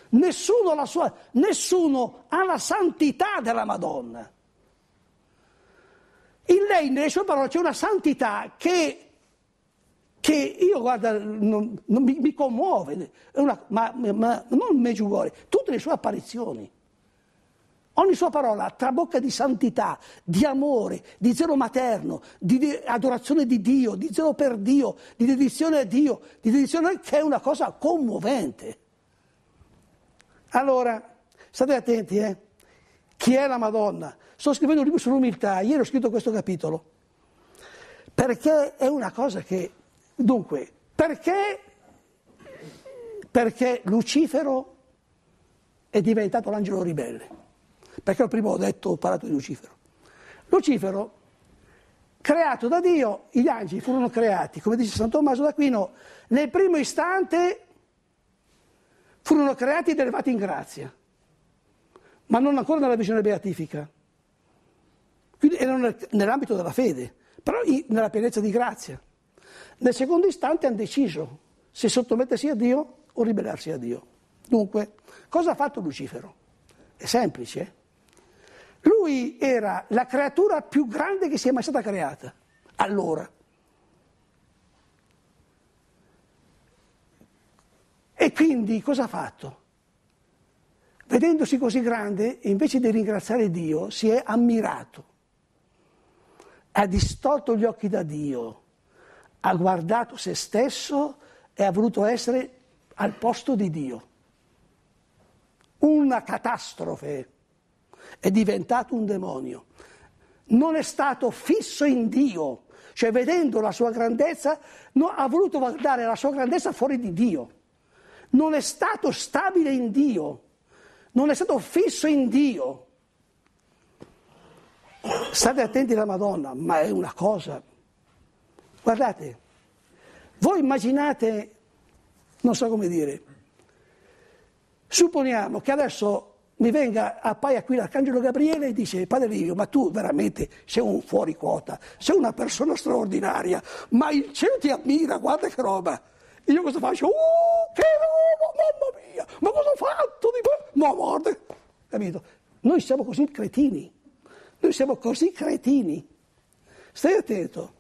nessuno, la sua, nessuno ha la santità della Madonna. In lei, nelle sue parole, c'è una santità che che io guarda, non, non mi, mi, commuove, una, ma, ma, non Meggiugori, tutte le sue apparizioni. Ogni sua parola trabocca di santità, di amore, di zelo materno, di, adorazione di Dio, di zelo per Dio, di dedizione a Dio, di dedizione a Dio, che è una cosa commovente. Allora, state attenti, eh? Chi è la Madonna? Sto scrivendo un libro sull'umiltà, ieri ho scritto questo capitolo. Perché è una cosa che... Dunque, perché, perché Lucifero è diventato l'angelo ribelle? Perché prima ho detto, ho parlato di Lucifero. Lucifero, creato da Dio, gli angeli furono creati, come dice San Tommaso d'Aquino, nel primo istante furono creati ed elevati in grazia, ma non ancora nella visione beatifica. Quindi erano nell'ambito della fede, però nella pienezza di grazia. Nel secondo istante hanno deciso se sottomettersi a Dio o ribellarsi a Dio. Dunque, cosa ha fatto Lucifero? È semplice. Eh? Lui era la creatura più grande che sia mai stata creata. Allora, E quindi cosa ha fatto? Vedendosi così grande, invece di ringraziare Dio, si è ammirato, ha distolto gli occhi da Dio, ha guardato se stesso e ha voluto essere al posto di Dio. Una catastrofe, è diventato un demonio. Non è stato fisso in Dio, cioè vedendo la sua grandezza, no, ha voluto guardare la sua grandezza fuori di Dio non è stato stabile in Dio, non è stato fisso in Dio. State attenti alla Madonna, ma è una cosa. Guardate, voi immaginate, non so come dire, supponiamo che adesso mi venga appaia qui l'Arcangelo Gabriele e dice Padre Livio, ma tu veramente sei un fuori quota, sei una persona straordinaria, ma il cielo ti ammira, guarda che roba. Io cosa faccio? Oh, che roba, mamma mia, ma cosa ho fatto? Di... Ma guarda, capito? Noi siamo così cretini, noi siamo così cretini. Stai attento.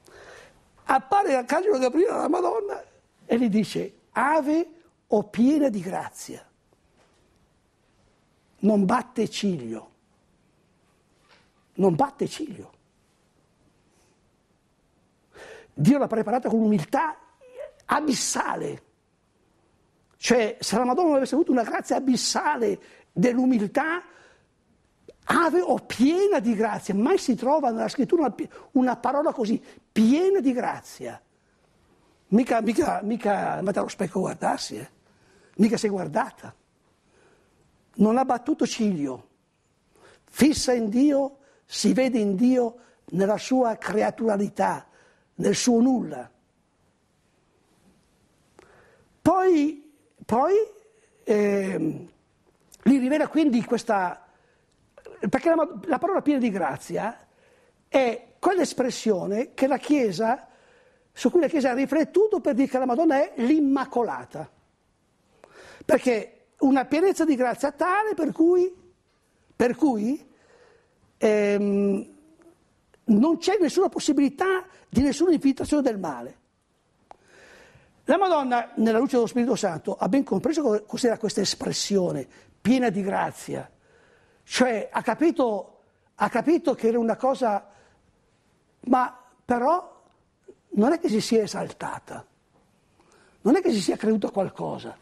Appare l'Arcangelo Gabriele alla Madonna e gli dice, ave o piena di grazia, non batte ciglio, non batte ciglio. Dio l'ha preparata con umiltà abissale. Cioè, se la Madonna avesse avuto una grazia abissale dell'umiltà, ave o piena di grazia, mai si trova nella scrittura una, una parola così, piena di grazia. Mica, mica, mica è allo specchio a guardarsi, eh. mica si è guardata. Non ha battuto ciglio, fissa in Dio, si vede in Dio nella sua creaturalità, nel suo nulla. Poi, poi eh, li rivela quindi questa... perché la, la parola piena di grazia è quell'espressione che la Chiesa, su cui la Chiesa ha riflettuto per dire che la Madonna è l'Immacolata. Perché una pienezza di grazia tale per cui, per cui ehm, non c'è nessuna possibilità di nessuna infiltrazione del male. La Madonna, nella luce dello Spirito Santo, ha ben compreso cos'era questa espressione piena di grazia, cioè ha capito, ha capito che era una cosa, ma però non è che si sia esaltata, non è che si sia creduta qualcosa,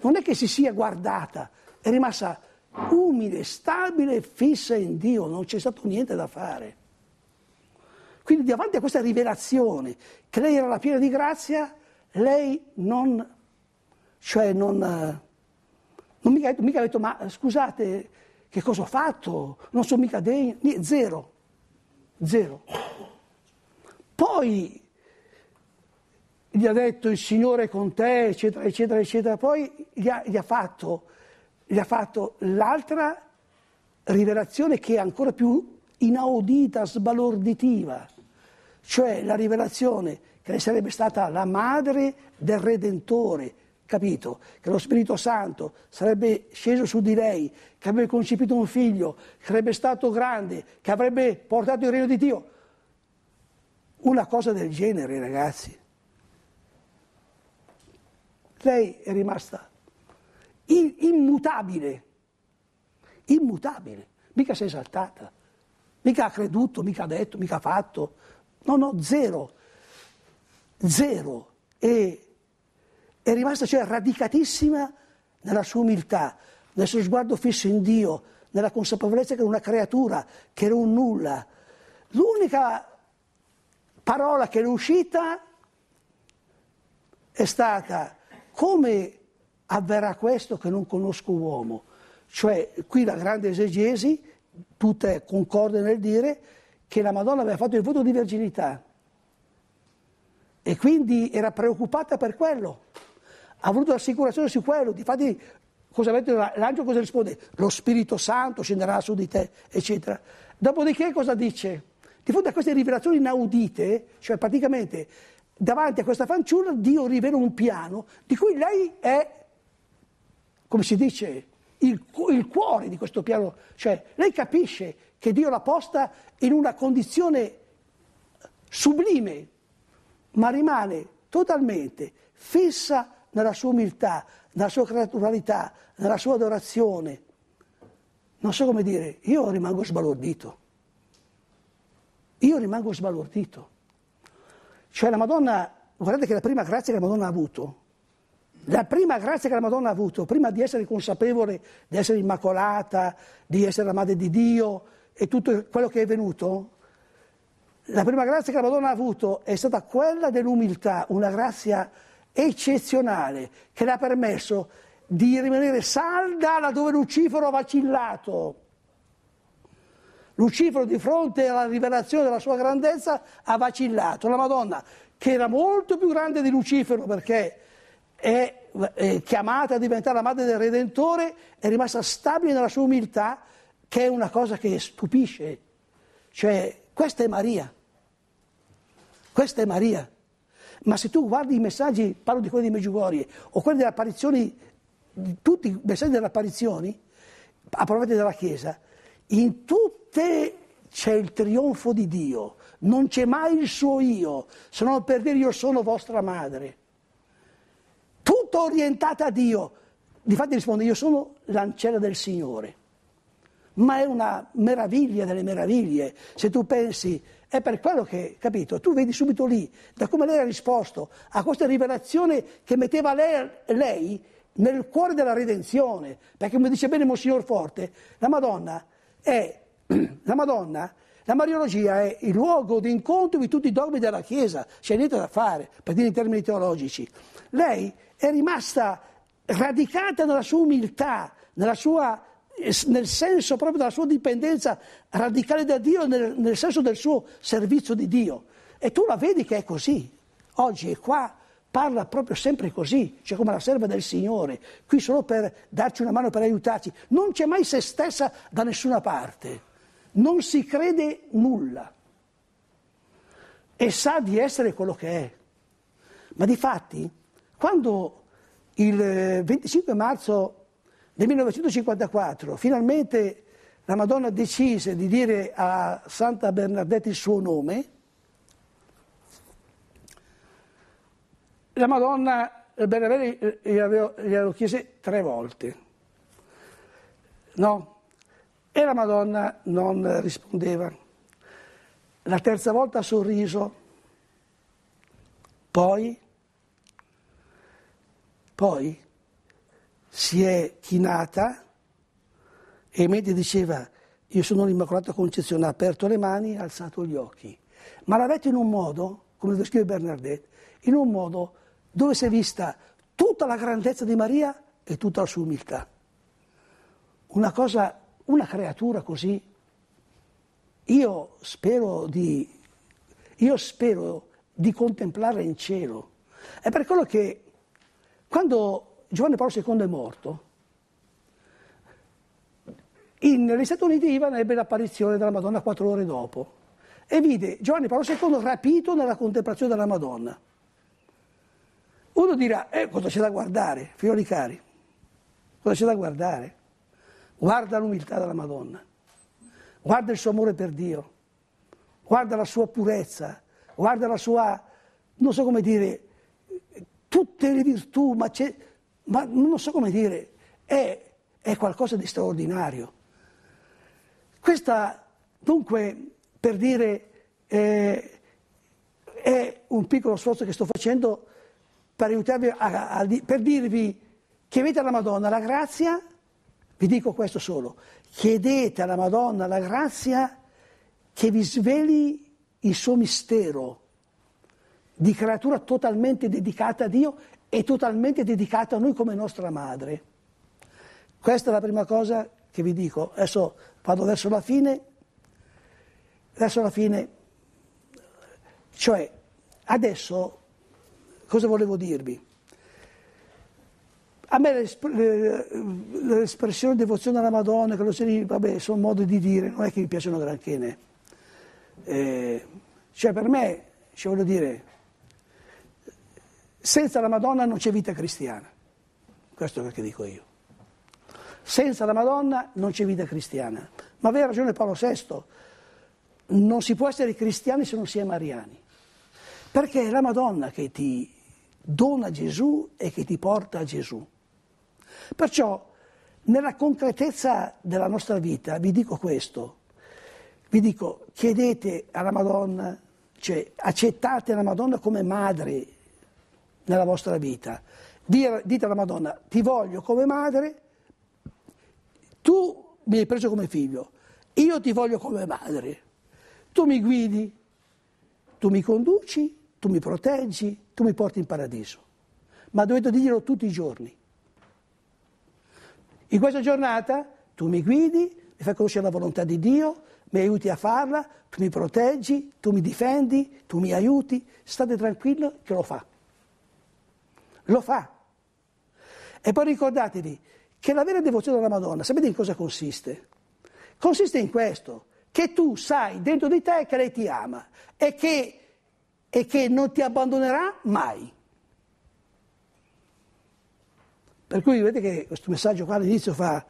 non è che si sia guardata, è rimasta umile, stabile, e fissa in Dio, non c'è stato niente da fare. Quindi davanti a questa rivelazione che lei era la piena di grazia, lei non, cioè non, eh, non mica, mica ha detto ma eh, scusate che cosa ho fatto, non sono mica degno, zero, zero. Poi gli ha detto il Signore è con te, eccetera, eccetera, eccetera, poi gli ha, gli ha, fatto, gli ha fatto l'altra rivelazione che è ancora più inaudita, sbalorditiva, cioè la rivelazione che lei sarebbe stata la madre del Redentore, capito? Che lo Spirito Santo sarebbe sceso su di lei, che avrebbe concepito un figlio, che sarebbe stato grande, che avrebbe portato il regno di Dio. Una cosa del genere, ragazzi. Lei è rimasta immutabile, immutabile, mica si è esaltata, mica ha creduto, mica ha detto, mica ha fatto. No, no, zero zero e è rimasta cioè radicatissima nella sua umiltà, nel suo sguardo fisso in Dio, nella consapevolezza che era una creatura, che era un nulla. L'unica parola che è uscita è stata come avverrà questo che non conosco uomo. Cioè qui la grande esegesi, tutte concorde nel dire che la Madonna aveva fatto il voto di verginità e quindi era preoccupata per quello. Ha voluto l'assicurazione su quello, difatti cosa avete, l'angelo cosa risponde? Lo Spirito Santo scenderà su di te, eccetera. Dopodiché cosa dice? Di fronte a queste rivelazioni inaudite, cioè praticamente davanti a questa fanciulla Dio rivela un piano di cui lei è, come si dice, il, il cuore di questo piano. Cioè lei capisce che Dio l'ha posta in una condizione sublime, ma rimane totalmente fissa nella sua umiltà, nella sua creaturalità, nella sua adorazione. Non so come dire, io rimango sbalordito. Io rimango sbalordito. Cioè la Madonna, guardate che la prima grazia che la Madonna ha avuto, la prima grazia che la Madonna ha avuto, prima di essere consapevole di essere immacolata, di essere la madre di Dio e tutto quello che è venuto, la prima grazia che la Madonna ha avuto è stata quella dell'umiltà, una grazia eccezionale che le ha permesso di rimanere salda laddove Lucifero ha vacillato. Lucifero di fronte alla rivelazione della sua grandezza ha vacillato. La Madonna, che era molto più grande di Lucifero perché è, chiamata a diventare la madre del Redentore, è rimasta stabile nella sua umiltà, che è una cosa che stupisce. Cioè, questa è Maria. Questa è Maria. Ma se tu guardi i messaggi, parlo di quelli di Meggiugorie, o quelli delle apparizioni, tutti i messaggi delle apparizioni, approvati dalla Chiesa, in tutte c'è il trionfo di Dio, non c'è mai il suo io, se non per dire io sono vostra madre. Tutto orientato a Dio. Difatti risponde io sono l'ancella del Signore. Ma è una meraviglia delle meraviglie, se tu pensi è per quello che, capito, tu vedi subito lì, da come lei ha risposto a questa rivelazione che metteva lei, lei nel cuore della redenzione, perché come dice bene Monsignor Forte, la Madonna è, la Madonna la Mariologia è il luogo di incontro di tutti i dogmi della Chiesa, c'è niente da fare, per dire in termini teologici. Lei è rimasta radicata nella sua umiltà, nella sua nel senso proprio della sua dipendenza radicale da Dio, nel, nel senso del suo servizio di Dio. E tu la vedi che è così, oggi è qua parla proprio sempre così, cioè come la serva del Signore, qui solo per darci una mano, per aiutarci. Non c'è mai se stessa da nessuna parte, non si crede nulla e sa di essere quello che è. Ma di fatti, quando il 25 eh, marzo nel 1954 finalmente la Madonna decise di dire a Santa Bernadette il suo nome. La Madonna eh, Bernadette eh, eh, glielo chiese tre volte. No. E la Madonna non rispondeva. La terza volta ha sorriso. Poi, poi si è chinata e mentre diceva io sono l'Immacolata Concezione, ha aperto le mani e ha alzato gli occhi. Ma l'ha detto in un modo, come lo descrive Bernardet, in un modo dove si è vista tutta la grandezza di Maria e tutta la sua umiltà. Una cosa, una creatura così, io spero di, io spero di contemplarla in cielo. È per quello che quando Giovanni Paolo II è morto, in, negli Stati Uniti Ivan ebbe l'apparizione della Madonna quattro ore dopo e vide Giovanni Paolo II rapito nella contemplazione della Madonna. Uno dirà, eh, cosa c'è da guardare, figlioli cari? Cosa c'è da guardare? Guarda l'umiltà della Madonna, guarda il suo amore per Dio, guarda la sua purezza, guarda la sua, non so come dire, tutte le virtù, ma c'è ma non so come dire, è, è qualcosa di straordinario. Questa, dunque, per dire, eh, è un piccolo sforzo che sto facendo per aiutarvi, a, a, per dirvi, chiedete alla Madonna la grazia, vi dico questo solo, chiedete alla Madonna la grazia che vi sveli il suo mistero di creatura totalmente dedicata a Dio e totalmente dedicata a noi come nostra madre. Questa è la prima cosa che vi dico. Adesso vado verso la fine, verso la fine, cioè adesso cosa volevo dirvi? A me l'espressione devozione alla Madonna, che lo si, vabbè, sono modi di dire, non è che mi piacciono granché. Eh, cioè per me, cioè voglio dire, senza la Madonna non c'è vita cristiana. Questo è quello che dico io. Senza la Madonna non c'è vita cristiana. Ma aveva ragione Paolo VI, non si può essere cristiani se non si è mariani. Perché è la Madonna che ti dona Gesù e che ti porta a Gesù. Perciò nella concretezza della nostra vita vi dico questo, vi dico chiedete alla Madonna, cioè accettate la Madonna come madre nella vostra vita. Dite alla Madonna, ti voglio come madre, tu mi hai preso come figlio, io ti voglio come madre, tu mi guidi, tu mi conduci, tu mi proteggi, tu mi porti in paradiso. Ma dovete dirlo tutti i giorni. In questa giornata tu mi guidi, mi fai conoscere la volontà di Dio, mi aiuti a farla, tu mi proteggi, tu mi difendi, tu mi aiuti, state tranquillo che lo fa. Lo fa. E poi ricordatevi che la vera devozione alla Madonna, sapete in cosa consiste? Consiste in questo, che tu sai dentro di te che lei ti ama e che, e che non ti abbandonerà mai. Per cui vedete che questo messaggio qua all'inizio fa,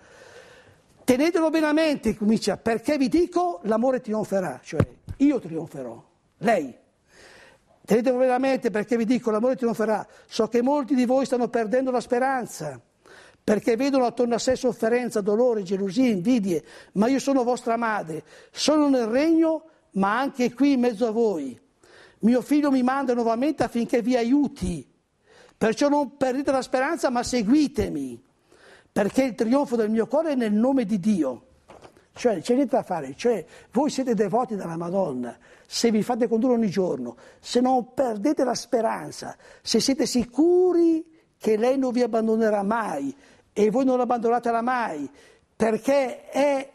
tenetelo bene a mente, comincia, perché vi dico l'amore trionferà, cioè io trionferò, lei. Tenete veramente perché vi dico, l'amore trionferà. So che molti di voi stanno perdendo la speranza, perché vedono attorno a sé sofferenza, dolore, gelosie, invidie, ma io sono vostra madre, sono nel regno, ma anche qui in mezzo a voi. Mio figlio mi manda nuovamente affinché vi aiuti. Perciò non perdete la speranza, ma seguitemi, perché il trionfo del mio cuore è nel nome di Dio. Cioè, c'è niente da fare. Cioè, voi siete devoti dalla Madonna, se vi fate condurre ogni giorno, se non perdete la speranza, se siete sicuri che lei non vi abbandonerà mai e voi non abbandonatela mai, perché è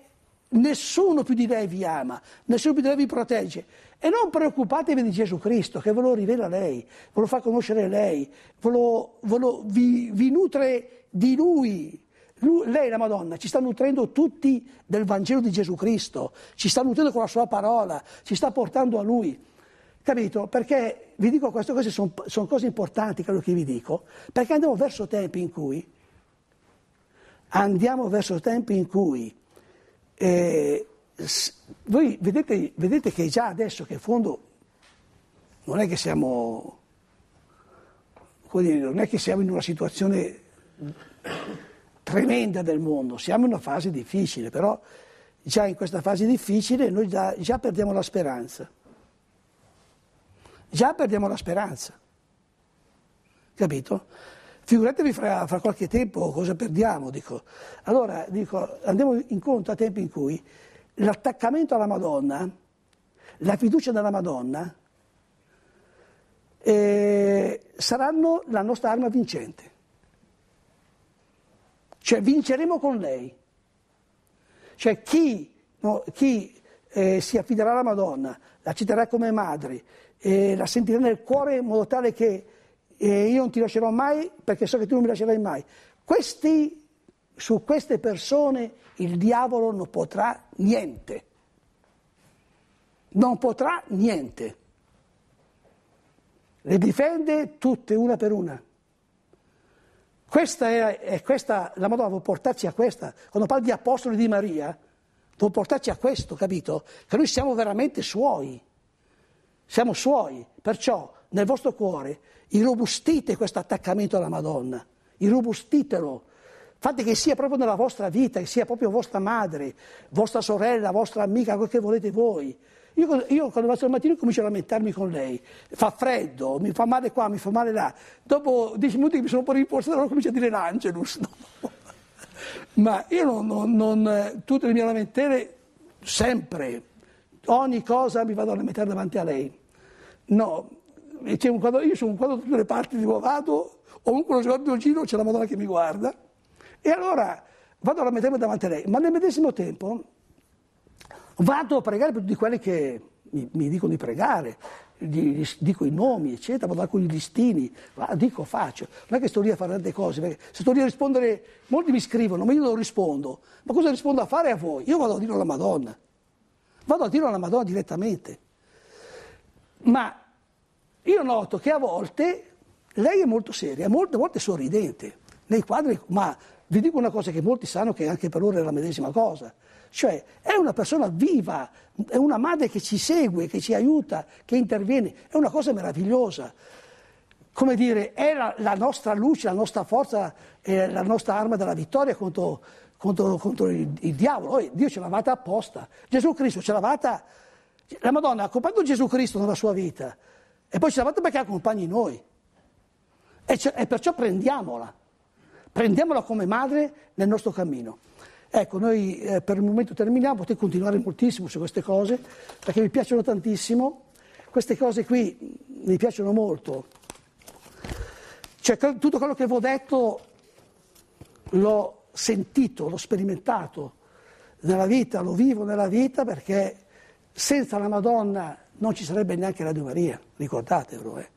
nessuno più di lei vi ama, nessuno più di lei vi protegge. E non preoccupatevi di Gesù Cristo, che ve lo rivela lei, ve lo fa conoscere lei, ve lo, ve lo, vi, vi nutre di Lui, lui, lei, la Madonna, ci sta nutrendo tutti del Vangelo di Gesù Cristo, ci sta nutrendo con la sua parola, ci sta portando a Lui. Capito? Perché vi dico queste cose, sono son cose importanti quello che vi dico, perché andiamo verso tempi in cui, andiamo verso tempi in cui, eh, voi vedete, vedete che già adesso che in fondo non è che siamo, come dire, non è che siamo in una situazione tremenda del mondo, siamo in una fase difficile, però già in questa fase difficile noi già, già perdiamo la speranza. Già perdiamo la speranza. Capito? Figuratevi fra, fra qualche tempo cosa perdiamo, dico. Allora, dico, andiamo incontro a tempi in cui l'attaccamento alla Madonna, la fiducia nella Madonna, eh, saranno la nostra arma vincente. Cioè vinceremo con lei. Cioè chi, no, chi eh, si affiderà alla Madonna, la citerà come madre, eh, la sentirà nel cuore in modo tale che eh, io non ti lascerò mai perché so che tu non mi lascerai mai. Questi, su queste persone il diavolo non potrà niente. Non potrà niente. Le difende tutte una per una. Questa è, è questa, la Madonna vuole portarci a questa. Quando parla di apostoli di Maria, vuole portarci a questo, capito? Che noi siamo veramente suoi. Siamo suoi. Perciò nel vostro cuore irrobustite questo attaccamento alla Madonna. Irrobustitelo. Fate che sia proprio nella vostra vita, che sia proprio vostra madre, vostra sorella, vostra amica, quel che volete voi. Io, io quando passo al mattino comincio a lamentarmi con lei, fa freddo, mi fa male qua, mi fa male là. Dopo dieci minuti che mi sono un po' rimborsato, allora comincio a dire l'Angelus. No? Ma io non, non, non, tutte le mie lamentele, sempre, ogni cosa mi vado a lamentare davanti a lei. No, quadro, io sono un quadro da tutte le parti dove vado, ovunque lo sguardo giro c'è la Madonna che mi guarda. E allora vado a lamentarmi davanti a lei, ma nel medesimo tempo Vado a pregare per tutti quelli che mi, mi dicono di pregare, gli, gli, dico i nomi, eccetera, vado con i listini, vado, dico, faccio. Non è che sto lì a fare tante cose, perché se sto lì a rispondere, molti mi scrivono, ma io non rispondo. Ma cosa rispondo a fare a voi? Io vado a dire alla Madonna. Vado a dire alla Madonna direttamente. Ma io noto che a volte lei è molto seria, molte volte sorridente, nei quadri, ma vi dico una cosa che molti sanno che anche per loro è la medesima cosa. Cioè è una persona viva, è una madre che ci segue, che ci aiuta, che interviene, è una cosa meravigliosa. Come dire, è la, la nostra luce, la nostra forza, eh, la nostra arma della vittoria contro, contro, contro il, il, diavolo. Oh, Dio ce l'ha data apposta. Gesù Cristo ce l'ha data. La Madonna ha accompagnato Gesù Cristo nella sua vita e poi ce l'ha data perché accompagni noi. E, e perciò prendiamola, prendiamola come madre nel nostro cammino. Ecco, noi eh, per il momento terminiamo, potete continuare moltissimo su queste cose, perché mi piacciono tantissimo, queste cose qui mi piacciono molto. Cioè, tutto quello che vi ho detto l'ho sentito, l'ho sperimentato nella vita, lo vivo nella vita perché senza la Madonna non ci sarebbe neanche Radio Maria, ricordatevelo. Eh.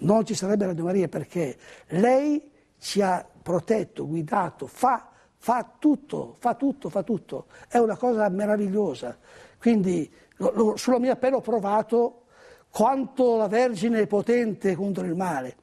Non ci sarebbe Radio Maria perché lei ci ha protetto, guidato, fa fa tutto, fa tutto, fa tutto. È una cosa meravigliosa. Quindi sulla mia pelle ho provato quanto la Vergine è potente contro il male.